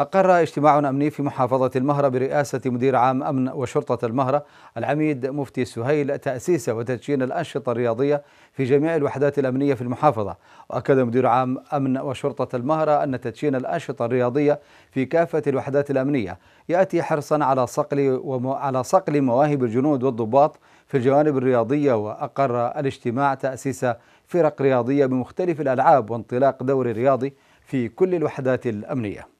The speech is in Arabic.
أقر اجتماع أمني في محافظة المهرة برئاسة مدير عام أمن وشرطة المهرة العميد مفتي سهيل تأسيس وتدشين الأنشطة الرياضية في جميع الوحدات الأمنية في المحافظة وأكد مدير عام أمن وشرطة المهرة أن تدشين الأنشطة الرياضية في كافة الوحدات الأمنية يأتي حرصا على صقل على صقل مواهب الجنود والضباط في الجوانب الرياضية وأقر الاجتماع تأسيس فرق رياضية بمختلف الألعاب وانطلاق دور رياضي في كل الوحدات الأمنية